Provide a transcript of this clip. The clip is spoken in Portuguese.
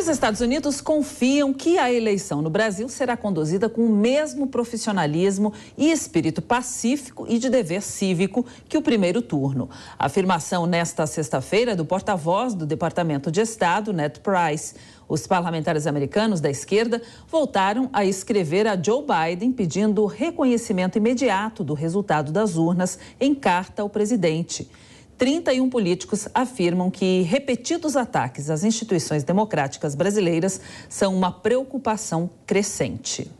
os Estados Unidos confiam que a eleição no Brasil será conduzida com o mesmo profissionalismo e espírito pacífico e de dever cívico que o primeiro turno. A afirmação nesta sexta-feira do porta-voz do Departamento de Estado, Ned Price. Os parlamentares americanos da esquerda voltaram a escrever a Joe Biden pedindo reconhecimento imediato do resultado das urnas em carta ao presidente. 31 políticos afirmam que repetidos ataques às instituições democráticas brasileiras são uma preocupação crescente.